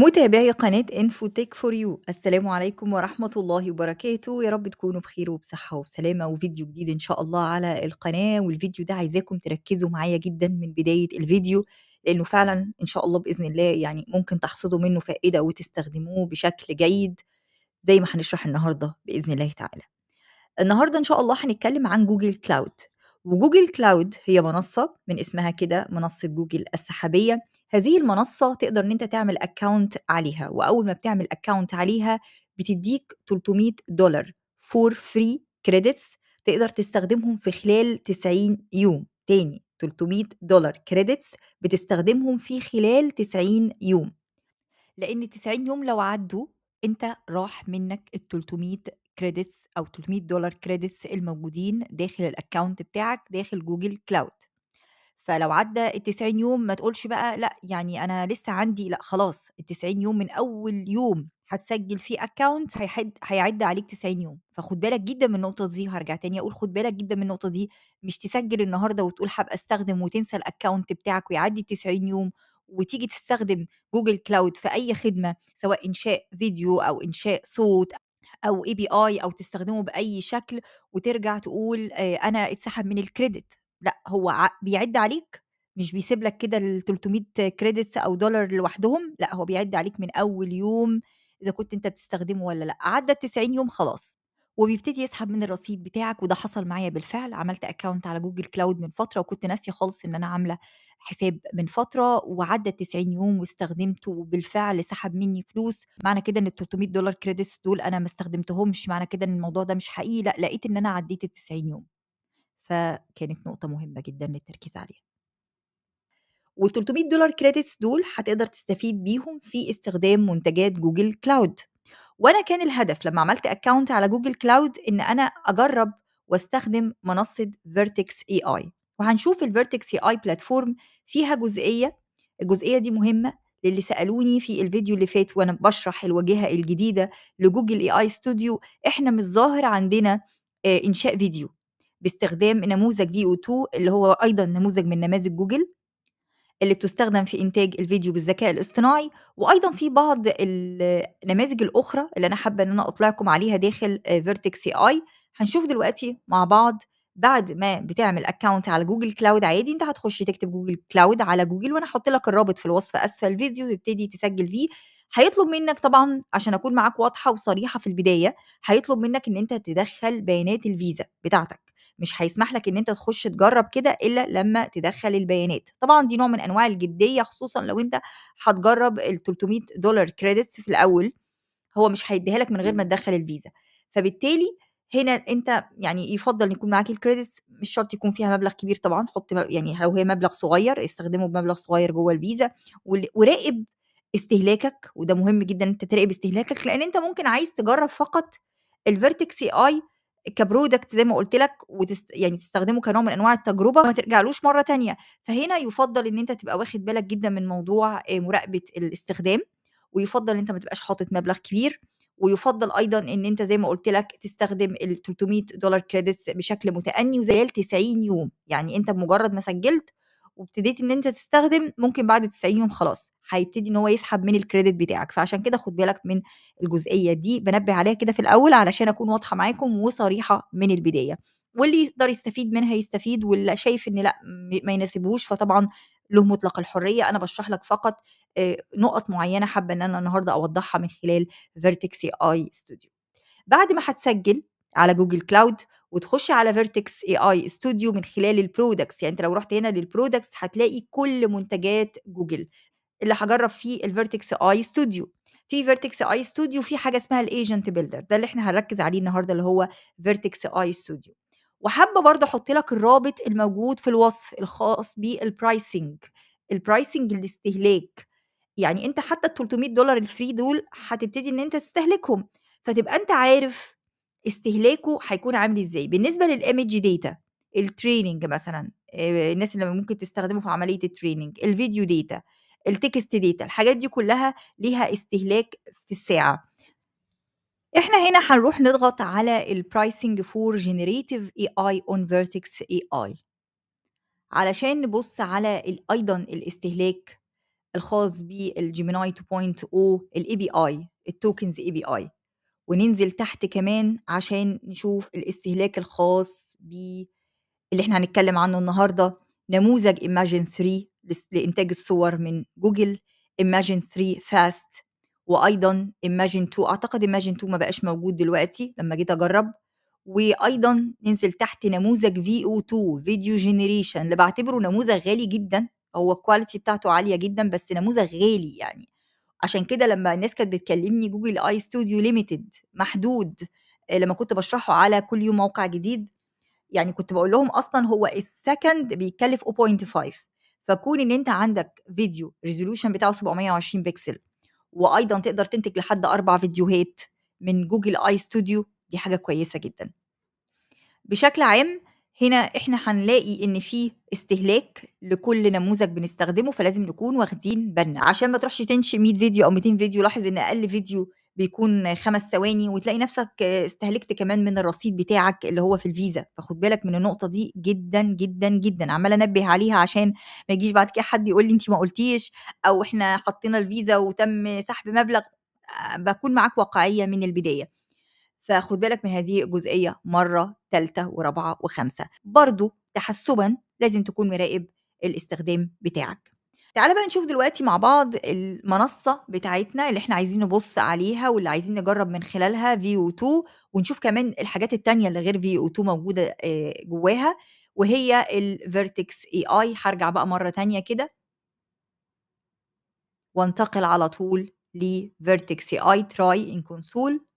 متابعي قناة انفو تيك فور يو السلام عليكم ورحمة الله وبركاته يا رب تكونوا بخير وبصحة وسلامة وفيديو جديد ان شاء الله على القناة والفيديو ده عايزاكم تركزوا معايا جدا من بداية الفيديو لانه فعلا ان شاء الله بإذن الله يعني ممكن تحصدوا منه فائدة وتستخدموه بشكل جيد زي ما هنشرح النهاردة بإذن الله تعالى النهاردة ان شاء الله هنتكلم عن جوجل كلاود وجوجل كلاود هي منصة من اسمها كده منصة جوجل السحابية هذه المنصه تقدر ان انت تعمل اكونت عليها واول ما بتعمل اكونت عليها بتديك 300 دولار فور فري كريدتس تقدر تستخدمهم في خلال 90 يوم تاني 300 دولار كريدتس بتستخدمهم في خلال 90 يوم لان 90 يوم لو عدوا انت راح منك ال 300 كريدتس او 300 دولار كريدتس الموجودين داخل الاكونت بتاعك داخل جوجل كلاود فلو عدى ال 90 يوم ما تقولش بقى لأ يعني أنا لسه عندي لأ خلاص ال 90 يوم من أول يوم هتسجل فيه اكونت هيحد هيعد عليك 90 يوم فخد بالك جدا من النقطه دي وهرجع تاني اقول خد بالك جدا من النقطه دي مش تسجل النهارده وتقول هبقى استخدم وتنسى الاكونت بتاعك ويعدي 90 يوم وتيجي تستخدم جوجل كلاود في اي خدمه سواء انشاء فيديو او انشاء صوت او اي بي اي او تستخدمه باي شكل وترجع تقول آه، انا اتسحب من الكريدت هو بيعد عليك مش بيسيب لك كده ال 300 كريدتس او دولار لوحدهم لا هو بيعد عليك من اول يوم اذا كنت انت بتستخدمه ولا لا عدى 90 يوم خلاص وبيبتدي يسحب من الرصيد بتاعك وده حصل معايا بالفعل عملت اكونت على جوجل كلاود من فتره وكنت ناسيه خالص ان انا عامله حساب من فتره وعدى 90 يوم واستخدمته وبالفعل سحب مني فلوس معنى كده ان ال 300 دولار كريدتس دول انا ما استخدمتهمش معنى كده ان الموضوع ده مش حقيقي لا لقيت ان انا عديت ال 90 يوم فكانت نقطة مهمة جدا للتركيز عليها وال300 دولار كريدتس دول هتقدر تستفيد بيهم في استخدام منتجات جوجل كلاود وانا كان الهدف لما عملت اكونت على جوجل كلاود ان انا اجرب واستخدم منصه فيرتكس اي اي وهنشوف الفيرتكس اي اي بلاتفورم فيها جزئيه الجزئيه دي مهمه للي سالوني في الفيديو اللي فات وانا بشرح الواجهه الجديده لجوجل اي اي ستوديو احنا مش ظاهر عندنا آه، انشاء فيديو باستخدام نموذج في او 2 اللي هو ايضا نموذج من نماذج جوجل اللي بتستخدم في انتاج الفيديو بالذكاء الاصطناعي وايضا في بعض النماذج الاخرى اللي انا حابه ان انا اطلعكم عليها داخل فيرتكس اي اي هنشوف دلوقتي مع بعض بعد ما بتعمل اكونت على جوجل كلاود عادي انت هتخش تكتب جوجل كلاود على جوجل وانا هحط لك الرابط في الوصف اسفل الفيديو تبتدي تسجل فيه هيطلب منك طبعا عشان اكون معاك واضحه وصريحه في البدايه هيطلب منك ان انت تدخل بيانات الفيزا بتاعتك مش هيسمح لك ان انت تخش تجرب كده الا لما تدخل البيانات طبعا دي نوع من انواع الجديه خصوصا لو انت هتجرب ال 300 دولار كريدتس في الاول هو مش هيديها لك من غير ما تدخل الفيزا فبالتالي هنا انت يعني يفضل يكون معاك الكريدتس مش شرط يكون فيها مبلغ كبير طبعا حط يعني لو هي مبلغ صغير استخدمه بمبلغ صغير جوه الفيزا وراقب استهلاكك وده مهم جدا انت تراقب استهلاكك لان انت ممكن عايز تجرب فقط الفيرتكس اي كبرودكت زي ما قلت لك وتست يعني تستخدمه كنوع من انواع التجربه وما ترجعلوش مره تانية فهنا يفضل ان انت تبقى واخد بالك جدا من موضوع آه، مراقبه الاستخدام ويفضل ان انت ما تبقاش حاطط مبلغ كبير ويفضل ايضا ان انت زي ما قلت لك تستخدم ال 300 دولار كريدتس بشكل متاني وزي 90 يوم يعني انت بمجرد ما سجلت وابتديت ان انت تستخدم ممكن بعد 90 يوم خلاص هيبتدي ان هو يسحب من الكريدت بتاعك فعشان كده خد بالك من الجزئيه دي بنبه عليها كده في الاول علشان اكون واضحه معاكم وصريحه من البدايه واللي يقدر يستفيد منها يستفيد واللي شايف ان لا ما يناسبهوش فطبعا له مطلق الحريه انا بشرح لك فقط آه، نقط معينه حابه ان انا النهارده اوضحها من خلال فيرتكس اي ستوديو بعد ما هتسجل على جوجل كلاود وتخش على فيرتكس اي اي ستوديو من خلال البرودكتس يعني انت لو رحت هنا للبرودكتس هتلاقي كل منتجات جوجل اللي هجرب فيه الفيرتكس اي ستوديو في فيرتكس اي ستوديو في حاجه اسمها الايجنت بيلدر ده اللي احنا هنركز عليه النهارده اللي هو فيرتكس اي ستوديو وحابه برضه احط لك الرابط الموجود في الوصف الخاص بالبرايسنج البرايسنج الاستهلاك يعني انت حتى ال 300 دولار الفري دول هتبتدي ان انت تستهلكهم فتبقى انت عارف استهلاكه هيكون عامل ازاي بالنسبه للايمج داتا التريننج مثلا آه، الناس اللي ممكن تستخدمه في عمليه التريننج الفيديو داتا التكست داتا الحاجات دي كلها ليها استهلاك في الساعه احنا هنا هنروح نضغط على البرايسنج فور for اي اي اون فيرتكس اي اي علشان نبص على ايضا الاستهلاك الخاص بالجيميناي 2.0 الاي بي اي التوكنز اي بي اي وننزل تحت كمان عشان نشوف الاستهلاك الخاص ب اللي احنا هنتكلم عنه النهارده نموذج Imagine 3 لإنتاج الصور من جوجل Imagine 3 Fast وأيضا Imagine 2 أعتقد Imagine 2 ما بقاش موجود دلوقتي لما جيت أجرب وأيضا ننزل تحت نموذج VO2 فيديو Generation اللي بعتبره نموذج غالي جدا هو الكواليتي بتاعته عالية جدا بس نموذج غالي يعني عشان كده لما الناس كانت بتكلمني جوجل اي ستوديو ليميتد محدود آه، لما كنت بشرحه على كل يوم موقع جديد يعني كنت بقول لهم اصلا هو السكند بيكلف 0.5 فكون ان انت عندك فيديو ريزولوشن بتاعه 720 بكسل وايضا تقدر تنتج لحد اربع فيديوهات من جوجل اي ستوديو دي حاجه كويسه جدا بشكل عام هنا احنا هنلاقي ان في استهلاك لكل نموذج بنستخدمه فلازم نكون واخدين بالنا عشان ما تروحش تنشئ 100 فيديو او 200 فيديو لاحظ ان اقل فيديو بيكون خمس ثواني وتلاقي نفسك استهلكت كمان من الرصيد بتاعك اللي هو في الفيزا فخد بالك من النقطه دي جدا جدا جدا عماله انبه عليها عشان ما يجيش بعد كده حد يقول لي انت ما قلتيش او احنا حطينا الفيزا وتم سحب مبلغ بكون معاك واقعيه من البدايه فخد بالك من هذه الجزئيه مره ثالثه ورابعه وخمسه برضو تحسبا لازم تكون مراقب الاستخدام بتاعك تعالى بقى نشوف دلوقتي مع بعض المنصة بتاعتنا اللي احنا عايزين نبص عليها واللي عايزين نجرب من خلالها VO2 ونشوف كمان الحاجات التانية اللي غير VO2 موجودة آه، جواها وهي الـ Vertex AI هرجع بقى مرة تانية كده وانتقل على طول لـ Vertex AI Try in Console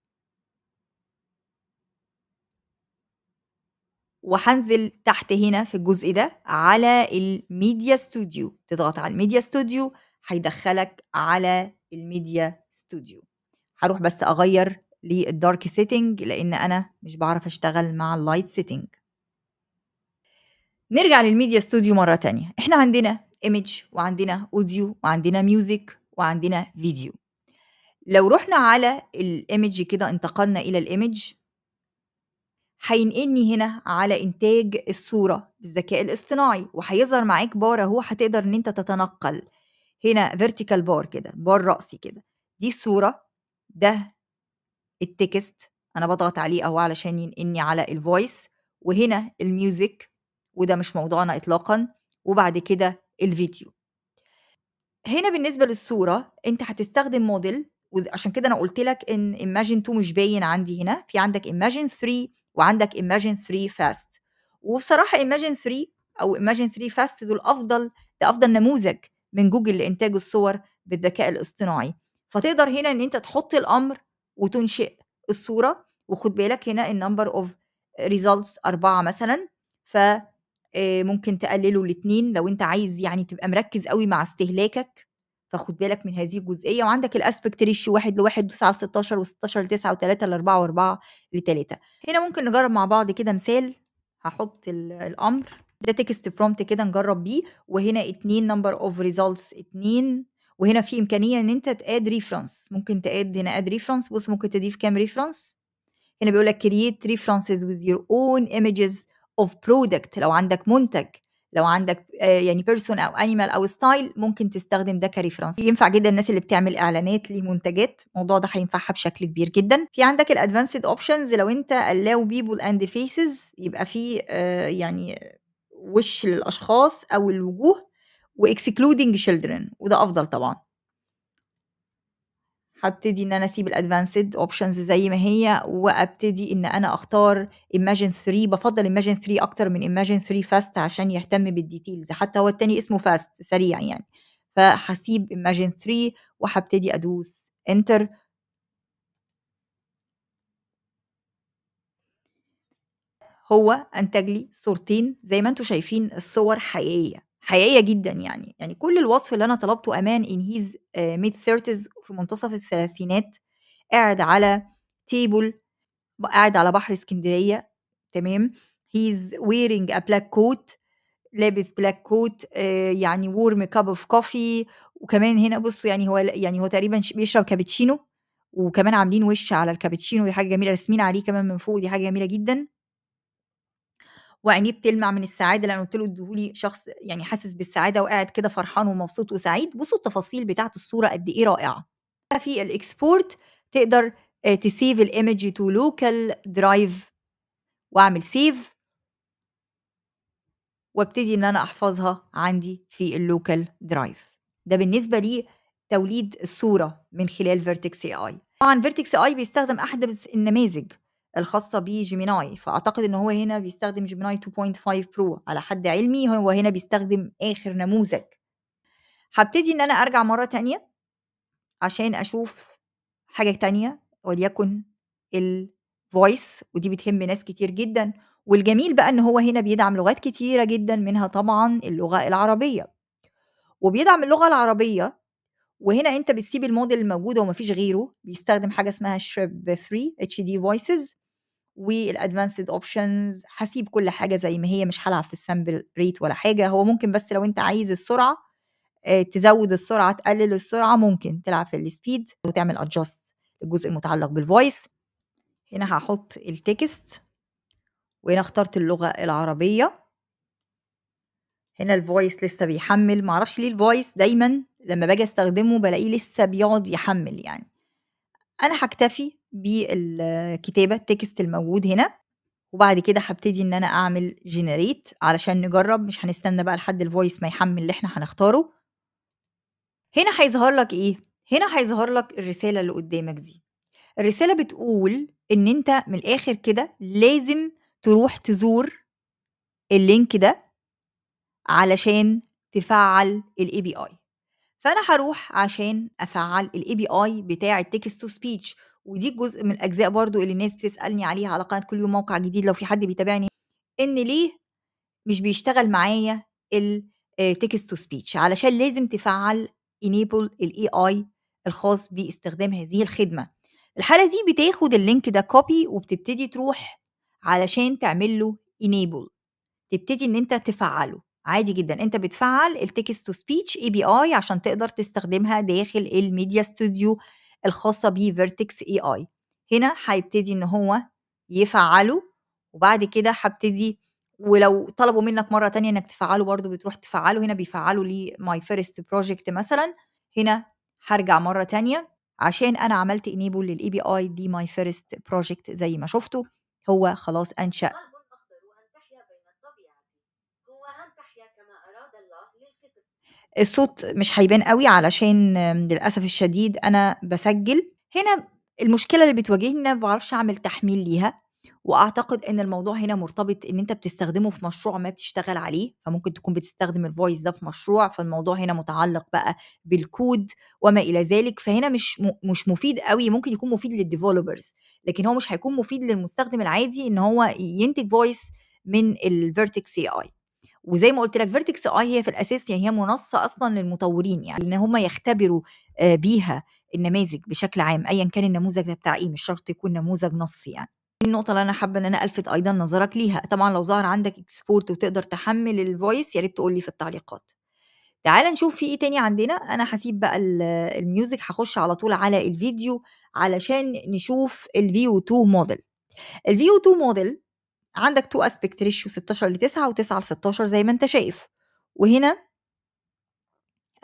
وهنزل تحت هنا في الجزء ده على الميديا ستوديو تضغط على الميديا ستوديو هيدخلك على الميديا ستوديو هروح بس اغير للدارك سيتنج لان انا مش بعرف اشتغل مع اللايت سيتنج نرجع للميديا ستوديو مره تانية احنا عندنا ايمج وعندنا اوديو وعندنا ميوزك وعندنا فيديو لو رحنا على الايمج كده انتقلنا الى الايمج هينقلني هنا على إنتاج الصورة بالذكاء الاصطناعي وهيظهر معاك بار أهو هتقدر إن أنت تتنقل هنا فيرتيكال بار كده بار رأسي كده دي الصورة ده التكست أنا بضغط عليه أهو علشان ينقلني على الفويس وهنا الميوزك وده مش موضوعنا إطلاقا وبعد كده الفيديو هنا بالنسبة للصورة أنت هتستخدم موديل وعشان كده أنا قلت لك إن Imagine 2 مش باين عندي هنا في عندك Imagine 3 وعندك ايماجين 3 فاست وبصراحة ايماجين 3 أو ايماجين 3 فاست دول أفضل ده أفضل نموذج من جوجل لإنتاج الصور بالذكاء الاصطناعي فتقدر هنا إن أنت تحط الأمر وتنشئ الصورة وخد بالك هنا النمبر أوف ريزلتس أربعة مثلا ف آه، ممكن تقلله لاتنين لو انت عايز يعني تبقى مركز قوي مع استهلاكك فخد بالك من هذه الجزئيه وعندك الاسبكت ريشيو 1 ل 1 و9 ل 16 و16 ل 9 و3 ل 4 و4 ل 3 هنا ممكن نجرب مع بعض كده مثال هحط الامر ده تكست برومت كده نجرب بيه وهنا اثنين نمبر اوف ريزلتس اثنين وهنا في امكانيه ان انت تاد ريفرنس ممكن تاد هنا اد ريفرنس بص ممكن تضيف كام ريفرنس هنا بيقول لك كرييت ريفرنسز with يور اون ايميجز اوف برودكت لو عندك منتج لو عندك آه، يعني بيرسون او انيمال او ستايل ممكن تستخدم ده كريفرنس ينفع جدا الناس اللي بتعمل اعلانات لمنتجات الموضوع ده هينفعها بشكل كبير جدا في عندك الادفانسد اوبشنز لو انت الاو بيبول اند فيسز يبقى في آه، يعني وش للاشخاص او الوجوه واكسكلودنج شيلدرن وده افضل طبعا هبتدي ان انا اسيب الادفانسد اوبشنز زي ما هي وابتدي ان انا اختار ايماجين 3 بفضل ايماجين 3 اكتر من ايماجين 3 فاست عشان يهتم بالديتيلز حتى هو التاني اسمه فاست سريع يعني فهسيب ايماجين 3 وهبتدي ادوس انتر هو انتج لي صورتين زي ما انتم شايفين الصور حقيقيه حقيقية جدًا يعني، يعني كل الوصف اللي أنا طلبته امان ان هيز ميد ثيرتيز في منتصف الثلاثينات قاعد على تيبل قاعد على بحر إسكندرية تمام، هيز ويرينج ا بلاك كوت لابس بلاك آه، كوت يعني warm كاب اوف كوفي وكمان هنا بُصّوا يعني هو يعني هو تقريبًا بيشرب كابتشينو وكمان عاملين وِش على الكابتشينو دي حاجة جميلة، راسمين عليه كمان من فوق دي حاجة جميلة جدًا. وعينيه بتلمع من السعاده لان قلت له اديهولي شخص يعني حاسس بالسعاده وقاعد كده فرحان ومبسوط وسعيد بصوا التفاصيل بتاعه الصوره قد ايه رائعه في الاكسبورت تقدر آه، تسيف الايمج تو لوكال درايف واعمل سيف وابتدي ان انا احفظها عندي في اللوكال درايف ده بالنسبه لي توليد الصوره من خلال فيرتكس اي اي طبعا فيرتكس اي بيستخدم احد النماذج الخاصة بجيميناي فأعتقد إن هو هنا بيستخدم جيميناي 2.5 برو على حد علمي هو هنا بيستخدم آخر نموذج هبتدي إن أنا أرجع مرة تانية عشان أشوف حاجة تانية وليكن الفويس ودي بتهم ناس كتير جدا والجميل بقى إن هو هنا بيدعم لغات كتيرة جدا منها طبعا اللغة العربية وبيدعم اللغة العربية وهنا انت بتسيب الموديل الموجود ومفيش غيره بيستخدم حاجه اسمها شريب 3 اتش دي فويسز والادفانسد اوبشنز هسيب كل حاجه زي ما هي مش هلعب في السامبل ريت ولا حاجه هو ممكن بس لو انت عايز السرعه آه، تزود السرعه تقلل السرعه ممكن تلعب في السبيد وتعمل ادجاست الجزء المتعلق بالفويس هنا هحط التكست وهنا اخترت اللغه العربيه هنا الفويس لسه بيحمل معرفش ليه الفويس دايما لما باجي استخدمه بلاقيه لسه بيقعد يحمل يعني انا هكتفي بالكتابه التكست الموجود هنا وبعد كده هبتدي ان انا اعمل جنريت علشان نجرب مش هنستنى بقى لحد الفويس ما يحمل اللي احنا هنختاره هنا هيظهر لك ايه هنا هيظهر لك الرساله اللي قدامك دي الرساله بتقول ان انت من الاخر كده لازم تروح تزور اللينك ده علشان تفعل الاي بي اي فانا هروح عشان افعل الاي بي اي بتاع التكست تو سبيتش ودي جزء من الاجزاء برضو اللي الناس بتسالني عليها على قناه كل يوم موقع جديد لو في حد بيتابعني ان ليه مش بيشتغل معايا التكست تو سبيتش علشان لازم تفعل انيبل الاي اي الخاص باستخدام هذه الخدمه الحاله دي بتاخد اللينك ده كوبي وبتبتدي تروح علشان تعمل له انيبل تبتدي ان انت تفعله عادي جدا انت بتفعل التكست تو سبيتش اي بي اي عشان تقدر تستخدمها داخل الميديا ستوديو الخاصه بيه فيرتكس اي اي هنا هيبتدي ان هو يفعله وبعد كده هبتدي ولو طلبوا منك مره تانية انك تفعله برضه بتروح تفعله هنا بيفعله لي ماي فيرست بروجكت مثلا هنا هرجع مره تانية عشان انا عملت انيبل للاي بي اي دي ماي فيرست بروجكت زي ما شفتوا هو خلاص انشا الصوت مش هيبان قوي علشان للاسف الشديد انا بسجل هنا المشكله اللي بتواجهني انا ما بعرفش اعمل تحميل ليها واعتقد ان الموضوع هنا مرتبط ان انت بتستخدمه في مشروع ما بتشتغل عليه فممكن تكون بتستخدم الفويس ده في مشروع فالموضوع هنا متعلق بقى بالكود وما الى ذلك فهنا مش مش مفيد قوي ممكن يكون مفيد للديفلوبرز لكن هو مش هيكون مفيد للمستخدم العادي ان هو ينتج فويس من الفيرتكس اي اي وزي ما قلت لك فيرتكس اي هي في الاساس يعني هي منصه اصلا للمطورين يعني ان هم يختبروا آه، بيها النماذج بشكل عام ايا كان النموذج ده بتاع ايه مش شرط يكون نموذج نصي يعني النقطة اللي أنا حابة إن أنا ألفت أيضا نظرك ليها، طبعا لو ظهر عندك إكسبورت وتقدر تحمل الفويس يا ريت تقول لي في التعليقات. تعال نشوف في إيه تاني عندنا، أنا هسيب بقى الميوزك هخش على طول على الفيديو علشان نشوف الفيو 2 موديل. الفيو 2 موديل عندك تو اسبكت ريشيو 16 ل 9 و9 ل 16 زي ما انت شايف وهنا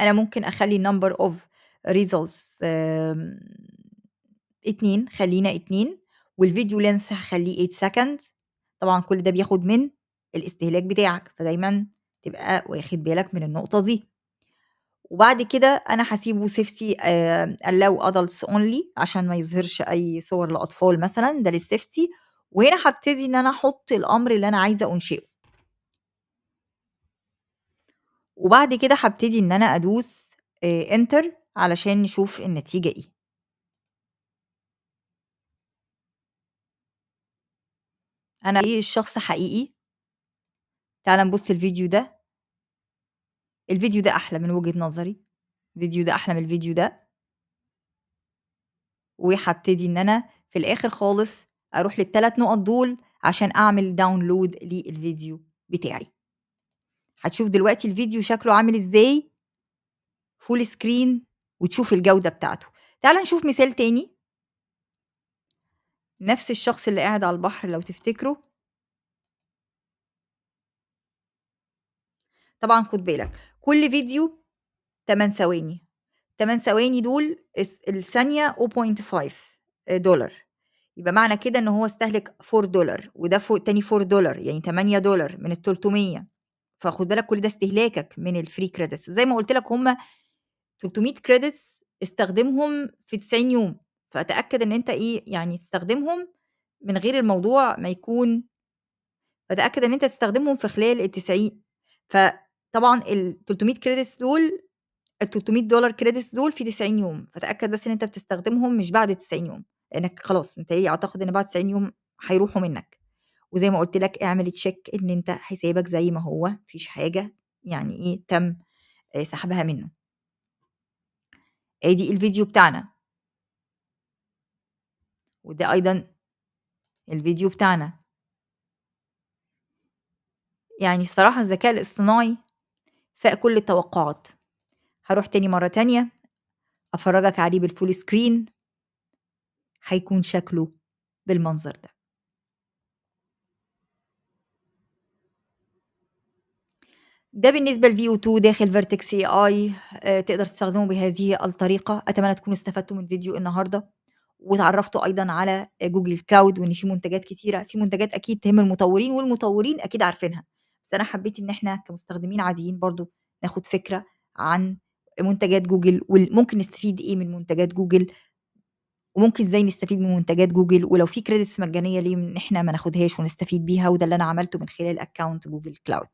انا ممكن اخلي نمبر اوف ريزلتس اتنين خلينا اتنين والفيديو لينث هخليه 8 سكند طبعا كل ده بياخد من الاستهلاك بتاعك فدايما تبقى واخد بالك من النقطة دي وبعد كده انا هسيبه سيفتي الاو ادلتس اونلي عشان ما يظهرش اي صور لاطفال مثلا ده للسيفتي وهنا هبتدي ان انا احط الامر اللي انا عايزه انشئه وبعد كده هبتدي ان انا ادوس انتر آه، علشان نشوف النتيجه ايه انا ايه الشخص حقيقي تعال نبص الفيديو ده الفيديو ده احلى من وجهه نظري الفيديو ده احلى من الفيديو ده وهبتدي ان انا في الاخر خالص اروح للثلاث نقط دول عشان اعمل داونلود للفيديو بتاعي هتشوف دلوقتي الفيديو شكله عامل ازاي فول سكرين وتشوف الجودة بتاعته تعال نشوف مثال تاني نفس الشخص اللي قاعد على البحر لو تفتكروا طبعا خد بالك كل فيديو 8 ثواني 8 ثواني دول الثانية 0.5 دولار يبقى معنى كده ان هو استهلك 4 دولار وده فوق تاني 4 دولار يعني 8 دولار من ال 300 فخد بالك كل ده استهلاكك من الفري كريدتس زي ما قلت لك هم 300 كريدتس استخدمهم في 90 يوم فتاكد ان انت ايه يعني تستخدمهم من غير الموضوع ما يكون فتاكد ان انت تستخدمهم في خلال ال 90 فطبعا ال 300 كريدتس دول ال 300 دولار كريدتس دول في 90 يوم فتاكد بس ان انت بتستخدمهم مش بعد 90 يوم انك خلاص انت ايه اعتقد ان بعد 90 يوم هيروحوا منك وزي ما قلت لك اعمل تشيك ان انت حسابك زي ما هو مفيش حاجه يعني ايه تم آه، سحبها منه ادي آه، الفيديو بتاعنا وده ايضا الفيديو بتاعنا يعني بصراحة الذكاء الاصطناعي فاق كل التوقعات هروح تاني مرة تانية أفرجك عليه بالفول سكرين هيكون شكله بالمنظر ده ده بالنسبة لـ VO2 داخل فيرتكس اي اي تقدر تستخدمه بهذه الطريقة أتمنى تكونوا استفدتوا من فيديو النهاردة وتعرفتوا أيضا على جوجل كلاود وإن في منتجات كتيرة في منتجات أكيد تهم المطورين والمطورين أكيد عارفينها بس أنا حبيت إن إحنا كمستخدمين عاديين برضو ناخد فكرة عن منتجات جوجل وممكن نستفيد إيه من منتجات جوجل وممكن ازاي نستفيد من منتجات جوجل ولو في كريدتس مجانيه ليه ان احنا ما ناخدهاش ونستفيد بيها وده اللي انا عملته من خلال اكونت جوجل كلاود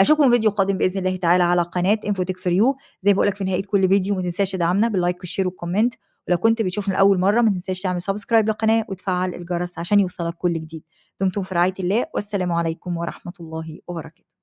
اشوفكم فيديو قادم باذن الله تعالى على قناه انفوتك فور يو زي ما بقولك في نهايه كل فيديو ما تنساش تدعمنا باللايك والشير والكومنت ولو كنت بتشوفنا لاول مره ما تنساش تعمل سبسكرايب للقناه وتفعل الجرس عشان يوصلك كل جديد دمتم في رعايه الله والسلام عليكم ورحمه الله وبركاته